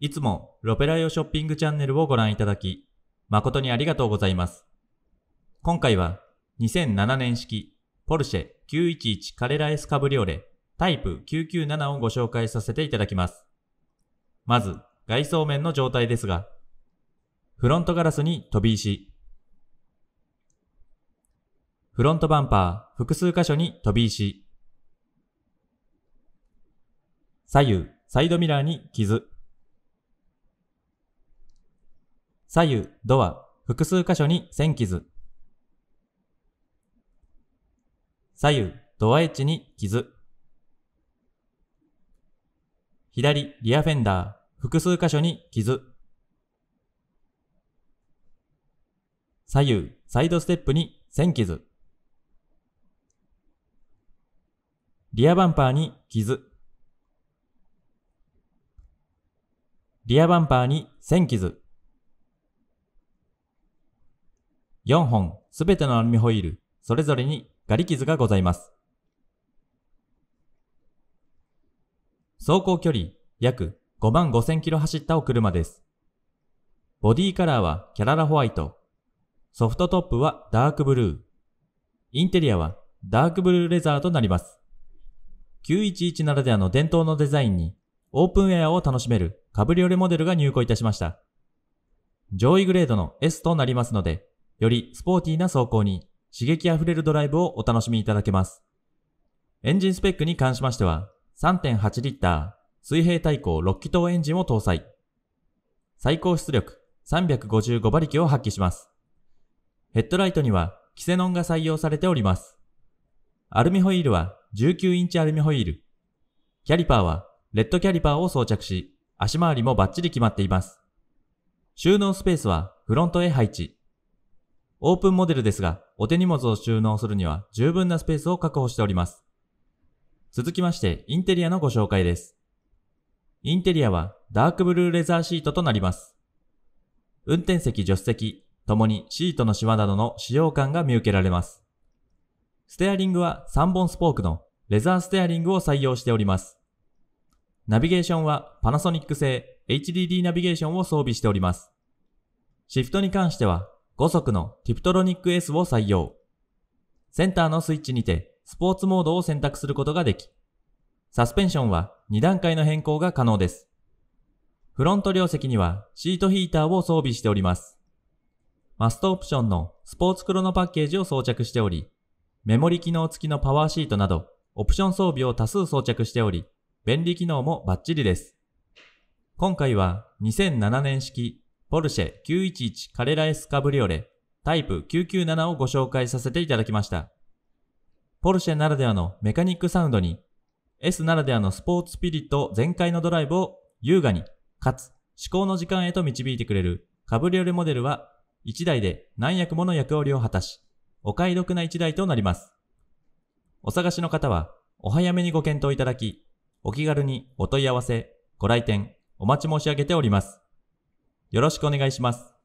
いつもロペライオショッピングチャンネルをご覧いただき、誠にありがとうございます。今回は2007年式ポルシェ911カレラエスカブリオレタイプ997をご紹介させていただきます。まず、外装面の状態ですが、フロントガラスに飛び石、フロントバンパー複数箇所に飛び石、左右、サイドミラーに傷、左右、ドア、複数箇所に線傷。左右、ドアエッジに傷。左、リアフェンダー、複数箇所に傷。左右、サイドステップに線傷。リアバンパーに傷。リアバンパーに線傷。4本すべてのアルミホイール、それぞれにガリ傷がございます。走行距離約5万5000キロ走ったお車です。ボディカラーはキャララホワイト、ソフトトップはダークブルー、インテリアはダークブルーレザーとなります。911ならではの伝統のデザインにオープンエアを楽しめるカブリオレモデルが入庫いたしました。上位グレードの S となりますので、よりスポーティーな走行に刺激あふれるドライブをお楽しみいただけます。エンジンスペックに関しましては、3.8リッター水平対向6気筒エンジンを搭載。最高出力355馬力を発揮します。ヘッドライトにはキセノンが採用されております。アルミホイールは19インチアルミホイール。キャリパーはレッドキャリパーを装着し、足回りもバッチリ決まっています。収納スペースはフロントへ配置。オープンモデルですが、お手荷物を収納するには十分なスペースを確保しております。続きまして、インテリアのご紹介です。インテリアはダークブルーレザーシートとなります。運転席、助手席、ともにシートのシワなどの使用感が見受けられます。ステアリングは3本スポークのレザーステアリングを採用しております。ナビゲーションはパナソニック製 HDD ナビゲーションを装備しております。シフトに関しては5速のティプトロニック S を採用。センターのスイッチにてスポーツモードを選択することができ、サスペンションは2段階の変更が可能です。フロント両席にはシートヒーターを装備しております。マストオプションのスポーツクロノパッケージを装着しており、メモリ機能付きのパワーシートなど、オプション装備を多数装着しており、便利機能もバッチリです。今回は2007年式ポルシェ911カレラエスカブリオレタイプ997をご紹介させていただきました。ポルシェならではのメカニックサウンドに、S ならではのスポーツピリット全開のドライブを優雅に、かつ思考の時間へと導いてくれるカブリオレモデルは1台で何役もの役割を果たし、お買い得な1台となります。お探しの方は、お早めにご検討いただき、お気軽にお問い合わせ、ご来店、お待ち申し上げております。よろしくお願いします。